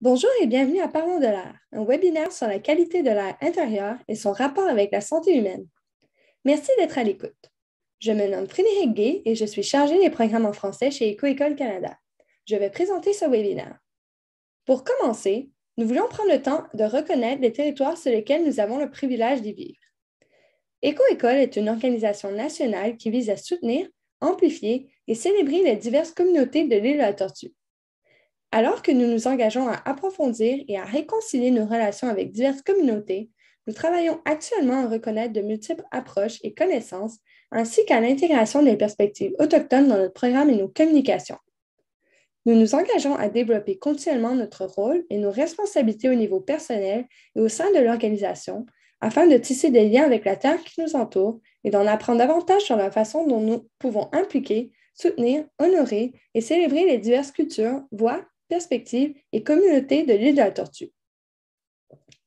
Bonjour et bienvenue à Parlons de l'air, un webinaire sur la qualité de l'air intérieur et son rapport avec la santé humaine. Merci d'être à l'écoute. Je me nomme Frédéric Gay et je suis chargée des programmes en français chez Éco-École Canada. Je vais présenter ce webinaire. Pour commencer, nous voulons prendre le temps de reconnaître les territoires sur lesquels nous avons le privilège d'y vivre. Éco-École est une organisation nationale qui vise à soutenir, amplifier et célébrer les diverses communautés de l'île de la Tortue. Alors que nous nous engageons à approfondir et à réconcilier nos relations avec diverses communautés, nous travaillons actuellement à reconnaître de multiples approches et connaissances, ainsi qu'à l'intégration des perspectives autochtones dans notre programme et nos communications. Nous nous engageons à développer continuellement notre rôle et nos responsabilités au niveau personnel et au sein de l'organisation afin de tisser des liens avec la terre qui nous entoure et d'en apprendre davantage sur la façon dont nous pouvons impliquer, soutenir, honorer et célébrer les diverses cultures, voix perspectives et communautés de l'île de la Tortue.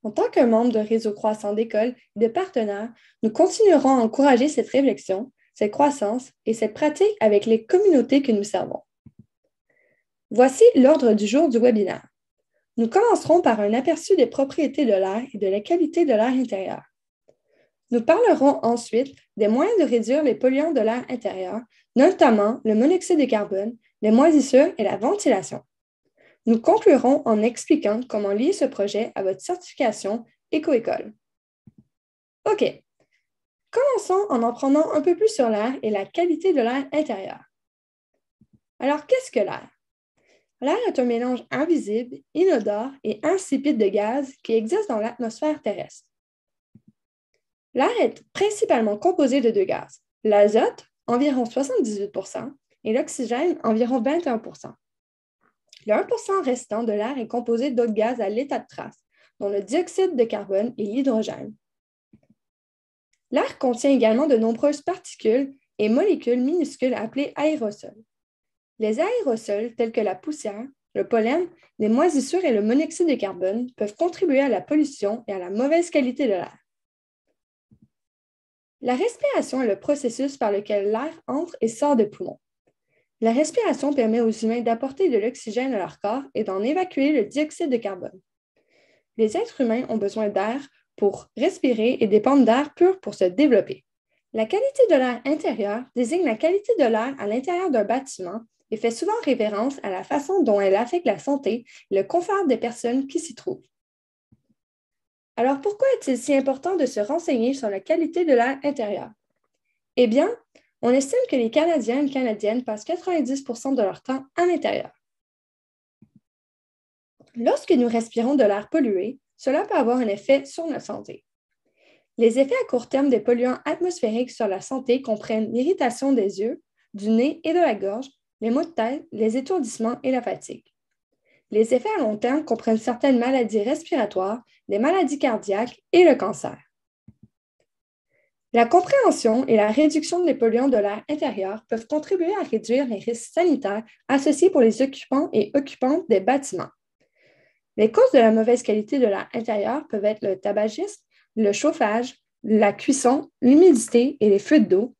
En tant que membre de réseau croissant d'écoles et de partenaires, nous continuerons à encourager cette réflexion, cette croissance et cette pratique avec les communautés que nous servons. Voici l'ordre du jour du webinaire. Nous commencerons par un aperçu des propriétés de l'air et de la qualité de l'air intérieur. Nous parlerons ensuite des moyens de réduire les polluants de l'air intérieur, notamment le monoxyde de carbone, les moisissures et la ventilation. Nous conclurons en expliquant comment lier ce projet à votre certification éco-école. OK. Commençons en en prenant un peu plus sur l'air et la qualité de l'air intérieur. Alors, qu'est-ce que l'air? L'air est un mélange invisible, inodore et insipide de gaz qui existe dans l'atmosphère terrestre. L'air est principalement composé de deux gaz, l'azote, environ 78 et l'oxygène, environ 21 le 1 restant de l'air est composé d'autres gaz à l'état de trace, dont le dioxyde de carbone et l'hydrogène. L'air contient également de nombreuses particules et molécules minuscules appelées aérosols. Les aérosols, tels que la poussière, le pollen, les moisissures et le monoxyde de carbone, peuvent contribuer à la pollution et à la mauvaise qualité de l'air. La respiration est le processus par lequel l'air entre et sort des poumons. La respiration permet aux humains d'apporter de l'oxygène à leur corps et d'en évacuer le dioxyde de carbone. Les êtres humains ont besoin d'air pour respirer et dépendent d'air pur pour se développer. La qualité de l'air intérieur désigne la qualité de l'air à l'intérieur d'un bâtiment et fait souvent référence à la façon dont elle affecte la santé et le confort des personnes qui s'y trouvent. Alors pourquoi est-il si important de se renseigner sur la qualité de l'air intérieur? Eh bien, on estime que les Canadiens et les Canadiennes passent 90 de leur temps à l'intérieur. Lorsque nous respirons de l'air pollué, cela peut avoir un effet sur notre santé. Les effets à court terme des polluants atmosphériques sur la santé comprennent l'irritation des yeux, du nez et de la gorge, les maux de tête, les étourdissements et la fatigue. Les effets à long terme comprennent certaines maladies respiratoires, des maladies cardiaques et le cancer. La compréhension et la réduction des polluants de l'air intérieur peuvent contribuer à réduire les risques sanitaires associés pour les occupants et occupantes des bâtiments. Les causes de la mauvaise qualité de l'air intérieur peuvent être le tabagisme, le chauffage, la cuisson, l'humidité et les feux d'eau,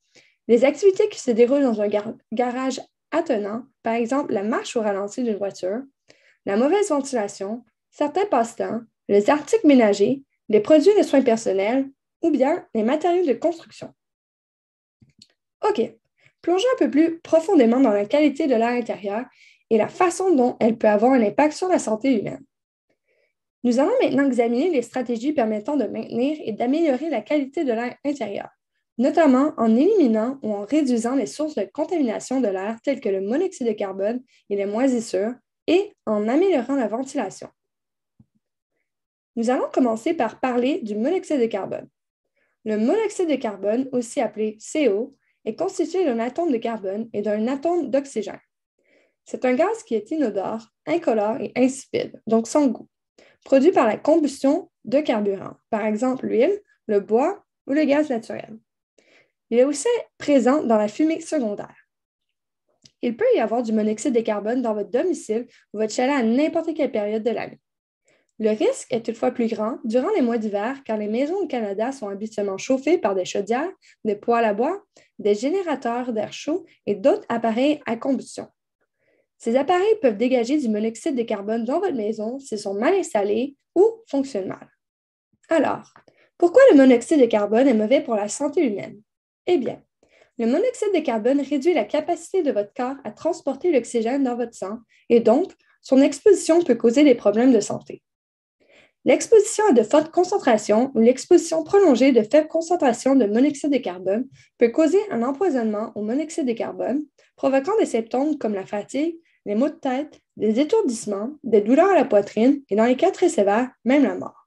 les activités qui se déroulent dans un garage attenant, par exemple la marche au ralenti d'une voiture, la mauvaise ventilation, certains passe-temps, les articles ménagers, les produits de soins personnels, ou bien les matériaux de construction. OK, plongeons un peu plus profondément dans la qualité de l'air intérieur et la façon dont elle peut avoir un impact sur la santé humaine. Nous allons maintenant examiner les stratégies permettant de maintenir et d'améliorer la qualité de l'air intérieur, notamment en éliminant ou en réduisant les sources de contamination de l'air telles que le monoxyde de carbone et les moisissures, et en améliorant la ventilation. Nous allons commencer par parler du monoxyde de carbone. Le monoxyde de carbone, aussi appelé CO, est constitué d'un atome de carbone et d'un atome d'oxygène. C'est un gaz qui est inodore, incolore et insipide, donc sans goût, produit par la combustion de carburants, par exemple l'huile, le bois ou le gaz naturel. Il est aussi présent dans la fumée secondaire. Il peut y avoir du monoxyde de carbone dans votre domicile ou votre chalet à n'importe quelle période de l'année. Le risque est toutefois plus grand durant les mois d'hiver car les maisons au Canada sont habituellement chauffées par des chaudières, des poêles à bois, des générateurs d'air chaud et d'autres appareils à combustion. Ces appareils peuvent dégager du monoxyde de carbone dans votre maison s'ils sont mal installés ou fonctionnent mal. Alors, pourquoi le monoxyde de carbone est mauvais pour la santé humaine? Eh bien, le monoxyde de carbone réduit la capacité de votre corps à transporter l'oxygène dans votre sang et donc, son exposition peut causer des problèmes de santé. L'exposition à de fortes concentrations ou l'exposition prolongée de faibles concentrations de monoxyde de carbone peut causer un empoisonnement au monoxyde de carbone, provoquant des symptômes comme la fatigue, les maux de tête, des étourdissements, des douleurs à la poitrine et, dans les cas très sévères, même la mort.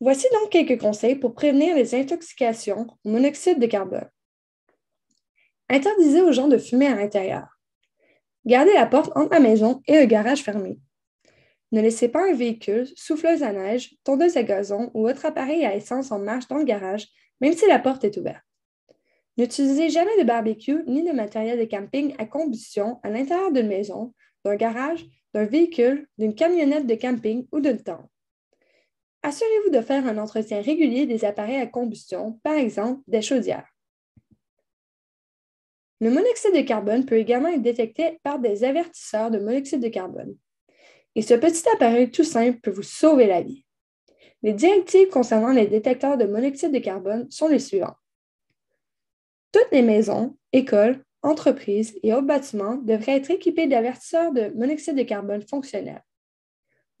Voici donc quelques conseils pour prévenir les intoxications au monoxyde de carbone. Interdisez aux gens de fumer à l'intérieur. Gardez la porte entre la maison et le garage fermé. Ne laissez pas un véhicule, souffleuse à neige, tondeuse à gazon ou autre appareil à essence en marche dans le garage, même si la porte est ouverte. N'utilisez jamais de barbecue ni de matériel de camping à combustion à l'intérieur d'une maison, d'un garage, d'un véhicule, d'une camionnette de camping ou d'une tente. Assurez-vous de faire un entretien régulier des appareils à combustion, par exemple des chaudières. Le monoxyde de carbone peut également être détecté par des avertisseurs de monoxyde de carbone et ce petit appareil tout simple peut vous sauver la vie. Les directives concernant les détecteurs de monoxyde de carbone sont les suivantes. Toutes les maisons, écoles, entreprises et autres bâtiments devraient être équipés d'avertisseurs de monoxyde de carbone fonctionnels.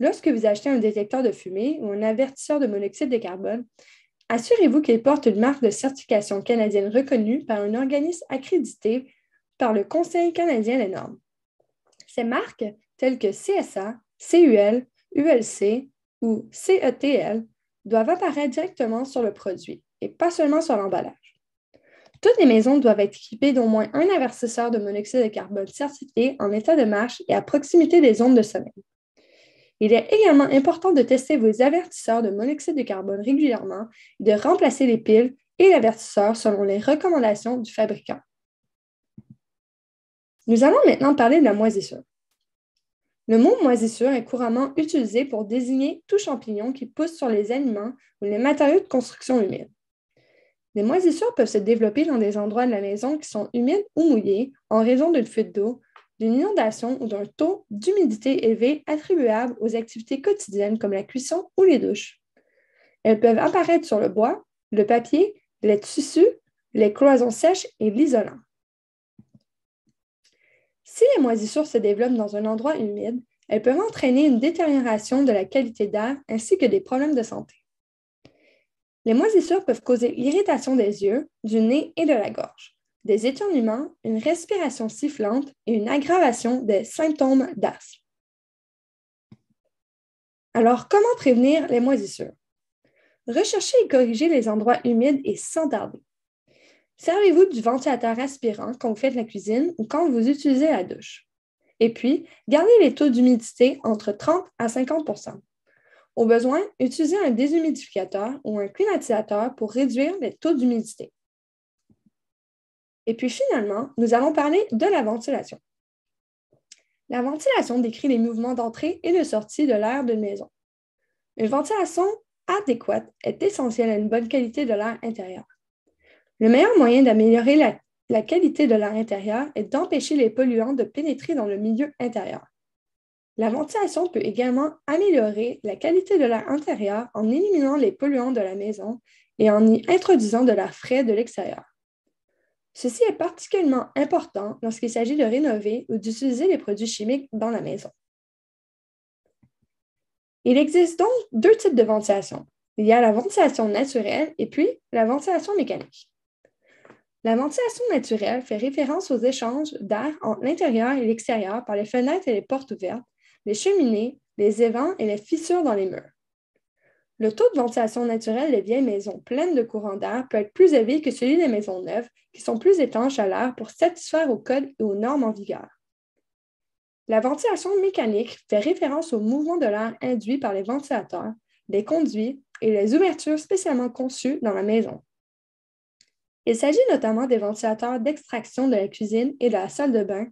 Lorsque vous achetez un détecteur de fumée ou un avertisseur de monoxyde de carbone, assurez-vous qu'il porte une marque de certification canadienne reconnue par un organisme accrédité par le Conseil canadien des normes. Ces marques, telles que CSA, CUL, ULC ou CETL doivent apparaître directement sur le produit et pas seulement sur l'emballage. Toutes les maisons doivent être équipées d'au moins un avertisseur de monoxyde de carbone certifié en état de marche et à proximité des zones de sommeil. Il est également important de tester vos avertisseurs de monoxyde de carbone régulièrement et de remplacer les piles et l'avertisseur selon les recommandations du fabricant. Nous allons maintenant parler de la moisissure. Le mot moisissure est couramment utilisé pour désigner tout champignon qui pousse sur les aliments ou les matériaux de construction humides. Les moisissures peuvent se développer dans des endroits de la maison qui sont humides ou mouillés en raison d'une fuite d'eau, d'une inondation ou d'un taux d'humidité élevé attribuable aux activités quotidiennes comme la cuisson ou les douches. Elles peuvent apparaître sur le bois, le papier, les tissus, les cloisons sèches et l'isolant. Si les moisissures se développent dans un endroit humide, elles peuvent entraîner une détérioration de la qualité d'air ainsi que des problèmes de santé. Les moisissures peuvent causer l'irritation des yeux, du nez et de la gorge, des éternuements, une respiration sifflante et une aggravation des symptômes d'asthme. Alors, comment prévenir les moisissures? Recherchez et corriger les endroits humides et sans tarder. Servez-vous du ventilateur aspirant quand vous faites la cuisine ou quand vous utilisez la douche. Et puis, gardez les taux d'humidité entre 30 à 50 Au besoin, utilisez un déshumidificateur ou un climatisateur pour réduire les taux d'humidité. Et puis finalement, nous allons parler de la ventilation. La ventilation décrit les mouvements d'entrée et de sortie de l'air de maison. Une ventilation adéquate est essentielle à une bonne qualité de l'air intérieur. Le meilleur moyen d'améliorer la, qualité de l'air intérieur est d'empêcher les polluants de pénétrer dans le milieu intérieur. La ventilation peut également améliorer la qualité de l'air intérieur en éliminant les polluants de la maison et en y introduisant de l'air frais de l'extérieur. Ceci est particulièrement important lorsqu'il s'agit de rénover ou d'utiliser les produits chimiques dans la maison. Il existe donc deux types de ventilation. Il y a la ventilation naturelle et puis la ventilation mécanique. La ventilation naturelle fait référence aux échanges d'air entre l'intérieur et l'extérieur par les fenêtres et les portes ouvertes, les cheminées, les évents et les fissures dans les murs. Le taux de ventilation naturelle des vieilles maisons pleines de courants d'air peut être plus élevé que celui des maisons neuves, qui sont plus étanches à l'air pour satisfaire aux codes et aux normes en vigueur. La ventilation mécanique fait référence au mouvement de l'air induit par les ventilateurs, les conduits et les ouvertures spécialement conçues dans la maison. Il s'agit notamment des ventilateurs d'extraction de la cuisine et de la salle de bain,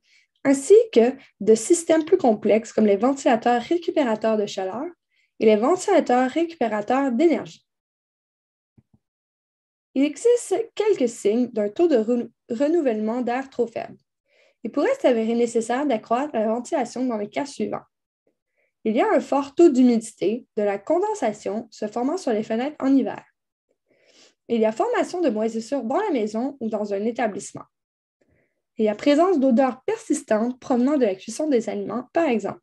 ainsi que de systèmes plus complexes comme les ventilateurs récupérateurs de chaleur et les ventilateurs récupérateurs d'énergie. Il existe quelques signes d'un taux de renouvellement d'air trop faible. Il pourrait s'avérer nécessaire d'accroître la ventilation dans les cas suivants. Il y a un fort taux d'humidité, de la condensation se formant sur les fenêtres en hiver. Il y a formation de moisissures dans la maison ou dans un établissement. Il y a présence d'odeurs persistantes provenant de la cuisson des aliments, par exemple.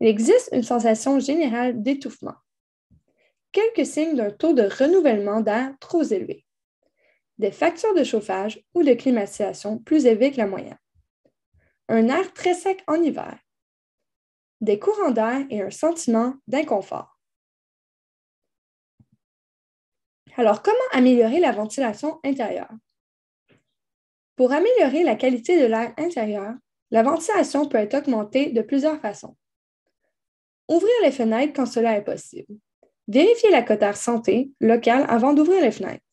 Il existe une sensation générale d'étouffement. Quelques signes d'un taux de renouvellement d'air trop élevé. Des factures de chauffage ou de climatisation plus élevées que la moyenne. Un air très sec en hiver. Des courants d'air et un sentiment d'inconfort. Alors, comment améliorer la ventilation intérieure? Pour améliorer la qualité de l'air intérieur, la ventilation peut être augmentée de plusieurs façons. Ouvrir les fenêtres quand cela est possible. Vérifier la cotère santé locale avant d'ouvrir les fenêtres.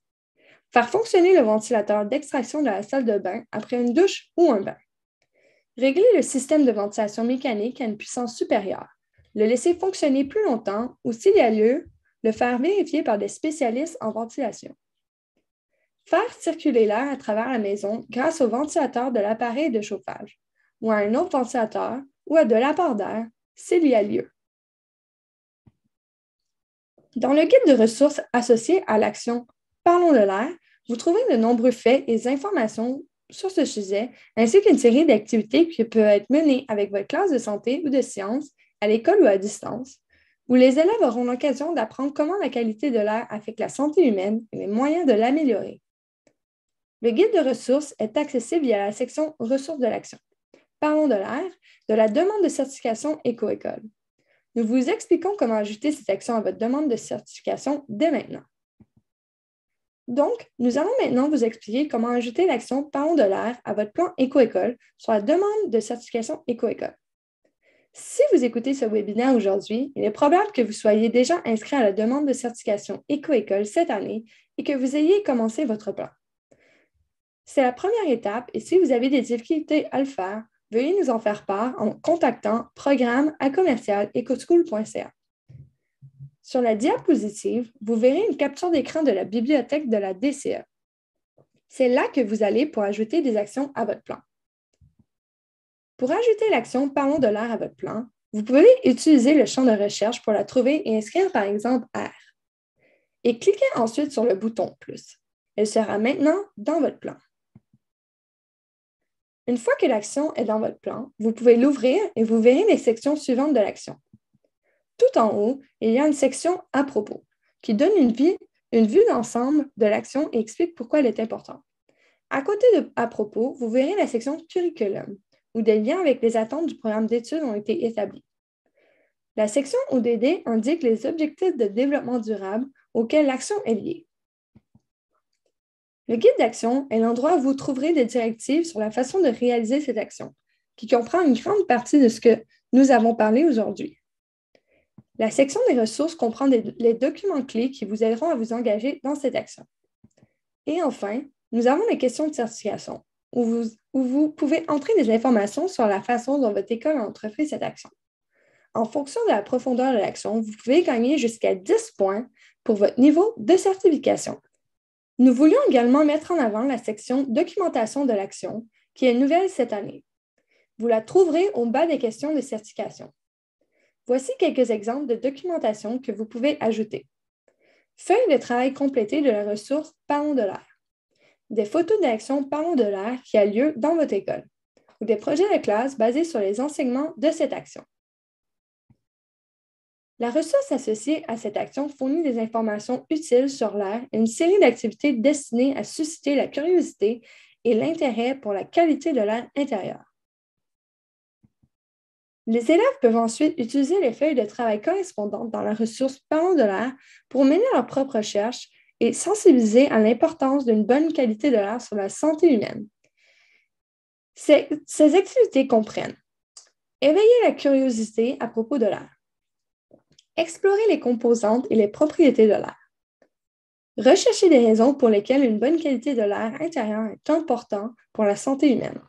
Faire fonctionner le ventilateur d'extraction de la salle de bain après une douche ou un bain. Régler le système de ventilation mécanique à une puissance supérieure. Le laisser fonctionner plus longtemps ou, s'il y a lieu, le faire vérifier par des spécialistes en ventilation. Faire circuler l'air à travers la maison grâce au ventilateur de l'appareil de chauffage ou à un autre ventilateur ou à de l'apport d'air s'il y a lieu. Dans le guide de ressources associé à l'action Parlons de l'air, vous trouvez de nombreux faits et informations sur ce sujet, ainsi qu'une série d'activités qui peuvent être menées avec votre classe de santé ou de sciences à l'école ou à distance, où les élèves auront l'occasion d'apprendre comment la qualité de l'air affecte la santé humaine et les moyens de l'améliorer. Le guide de ressources est accessible via la section Ressources de l'action. Parlons de l'air, de la demande de certification éco-école. Nous vous expliquons comment ajouter cette action à votre demande de certification dès maintenant. Donc, nous allons maintenant vous expliquer comment ajouter l'action Parlons de l'air à votre plan éco-école sur la demande de certification éco-école. Si vous écoutez ce webinaire aujourd'hui, il est probable que vous soyez déjà inscrit à la demande de certification éco-école cette année et que vous ayez commencé votre plan. C'est la première étape et si vous avez des difficultés à le faire, veuillez nous en faire part en contactant programme à commercial Sur la diapositive, vous verrez une capture d'écran de la bibliothèque de la DCE. C'est là que vous allez pour ajouter des actions à votre plan. Pour ajouter l'action Parlons de l'air à votre plan, vous pouvez utiliser le champ de recherche pour la trouver et inscrire par exemple R. Et cliquez ensuite sur le bouton Plus. Elle sera maintenant dans votre plan. Une fois que l'action est dans votre plan, vous pouvez l'ouvrir et vous verrez les sections suivantes de l'action. Tout en haut, il y a une section à propos qui donne une, une vue d'ensemble de l'action et explique pourquoi elle est importante. À côté de à propos, vous verrez la section curriculum ou des liens avec les attentes du programme d'études ont été établis. La section ODD indique les objectifs de développement durable auxquels l'action est liée. Le guide d'action est l'endroit où vous trouverez des directives sur la façon de réaliser cette action, qui comprend une grande partie de ce que nous avons parlé aujourd'hui. La section des ressources comprend les documents clés qui vous aideront à vous engager dans cette action. Et enfin, nous avons les questions de certification, où vous où vous pouvez entrer des informations sur la façon dont votre école a entrepris cette action. En fonction de la profondeur de l'action, vous pouvez gagner jusqu'à 10 points pour votre niveau de certification. Nous voulions également mettre en avant la section Documentation de l'action, qui est nouvelle cette année. Vous la trouverez au bas des questions de certification. Voici quelques exemples de documentation que vous pouvez ajouter. Feuille de travail complétée de la ressource Parlons de l'air des photos d'action l'air qui a lieu dans votre école ou des projets de classe basés sur les enseignements de cette action. La ressource associée à cette action fournit des informations utiles sur l'air et une série d'activités destinées à susciter la curiosité et l'intérêt pour la qualité de l'air intérieur. Les élèves peuvent ensuite utiliser les feuilles de travail correspondantes dans la ressource Parlons de l'air pour mener leur propre recherche et sensibiliser à l'importance d'une bonne qualité de l'air sur la santé humaine. Ces, activités comprennent éveiller la curiosité à propos de l'air, explorer les composantes et les propriétés de l'air, rechercher des raisons pour lesquelles une bonne qualité de l'air intérieur est importante pour la santé humaine,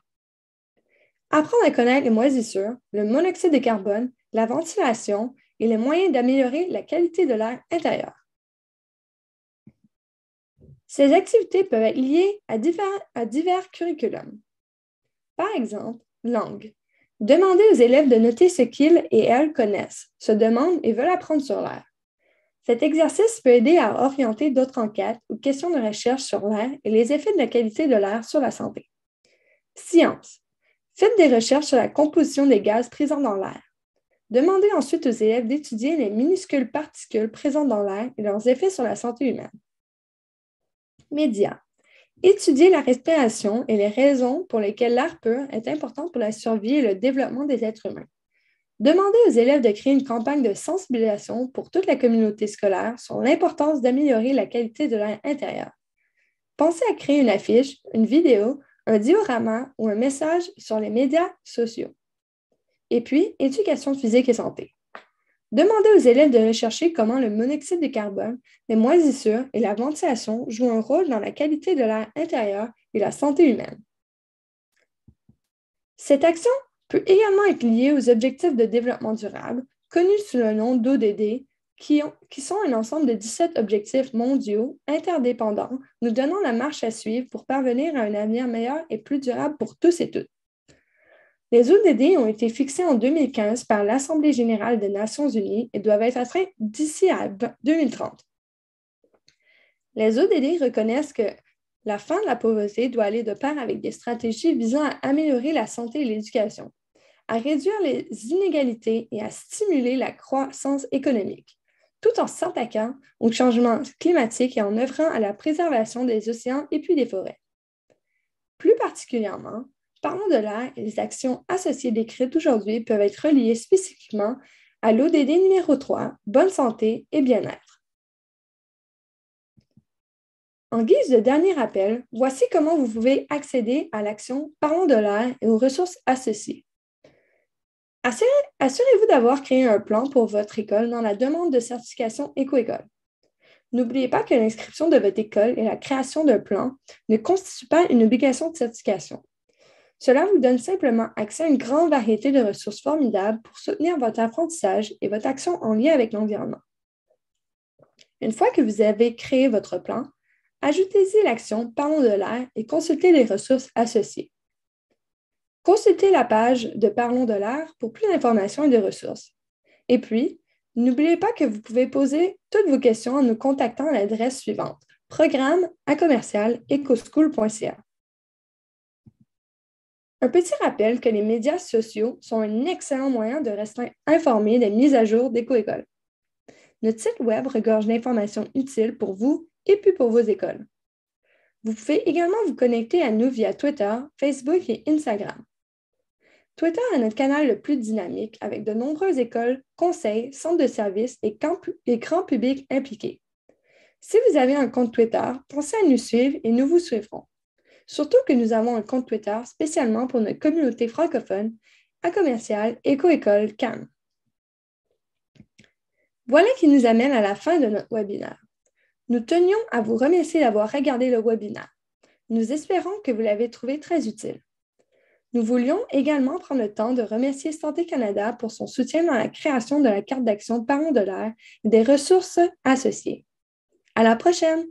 apprendre à connaître les moisissures, le monoxyde de carbone, la ventilation et les moyens d'améliorer la qualité de l'air intérieur. Ces activités peuvent être liées à divers, curriculums. Par exemple, langue. Demandez aux élèves de noter ce qu'ils et elles connaissent, se demandent et veulent apprendre sur l'air. Cet exercice peut aider à orienter d'autres enquêtes ou questions de recherche sur l'air et les effets de la qualité de l'air sur la santé. Science. Faites des recherches sur la composition des gaz présents dans l'air. Demandez ensuite aux élèves d'étudier les minuscules particules présentes dans l'air et leurs effets sur la santé humaine médias. Étudier la respiration et les raisons pour lesquelles l'art pur est important pour la survie et le développement des êtres humains. Demandez aux élèves de créer une campagne de sensibilisation pour toute la communauté scolaire sur l'importance d'améliorer la qualité de l'air intérieur. Pensez à créer une affiche, une vidéo, un diorama ou un message sur les médias sociaux. Et puis, éducation physique et santé. Demandez aux élèves de rechercher comment le monoxyde de carbone, les moisissures et la ventilation jouent un rôle dans la qualité de l'air intérieur et la santé humaine. Cette action peut également être liée aux objectifs de développement durable, connus sous le nom d'ODD, qui, qui sont un ensemble de 17 objectifs mondiaux interdépendants, nous donnant la marche à suivre pour parvenir à un avenir meilleur et plus durable pour tous et toutes. Les ODD ont été fixés en 2015 par l'Assemblée générale des Nations unies et doivent être atteints d'ici à 2030. Les ODD reconnaissent que la fin de la pauvreté doit aller de pair avec des stratégies visant à améliorer la santé et l'éducation, à réduire les inégalités et à stimuler la croissance économique, tout en s'attaquant au changement climatique et en œuvrant à la préservation des océans et puis des forêts. Plus particulièrement, Parlons de l'air et les actions associées décrites aujourd'hui peuvent être reliées spécifiquement à l'ODD numéro 3, Bonne santé et bien-être. En guise de dernier rappel, voici comment vous pouvez accéder à l'action Parlons de l'air et aux ressources associées. Assurez-vous d'avoir créé un plan pour votre école dans la demande de certification éco-école. N'oubliez pas que l'inscription de votre école et la création d'un plan ne constituent pas une obligation de certification. Cela vous donne simplement accès à une grande variété de ressources formidables pour soutenir votre apprentissage et votre action en lien avec l'environnement. Une fois que vous avez créé votre plan, ajoutez-y l'action Parlons de l'air et consultez les ressources associées. Consultez la page de Parlons de l'air pour plus d'informations et de ressources. Et puis, n'oubliez pas que vous pouvez poser toutes vos questions en nous contactant à l'adresse suivante programme à commercial un petit rappel que les médias sociaux sont un excellent moyen de rester informé des mises à jour d'éco-écoles. Notre site Web regorge d'informations utiles pour vous et puis pour vos écoles. Vous pouvez également vous connecter à nous via Twitter, Facebook et Instagram. Twitter est notre canal le plus dynamique avec de nombreuses écoles, conseils, centres de services et, et grands publics impliqués. Si vous avez un compte Twitter, pensez à nous suivre et nous vous suivrons. Surtout que nous avons un compte Twitter spécialement pour notre communauté francophone à commercial Éco-École CAM. Voilà qui nous amène à la fin de notre webinaire. Nous tenions à vous remercier d'avoir regardé le webinaire. Nous espérons que vous l'avez trouvé très utile. Nous voulions également prendre le temps de remercier Santé Canada pour son soutien dans la création de la carte d'action Parents de l'air et des ressources associées. À la prochaine!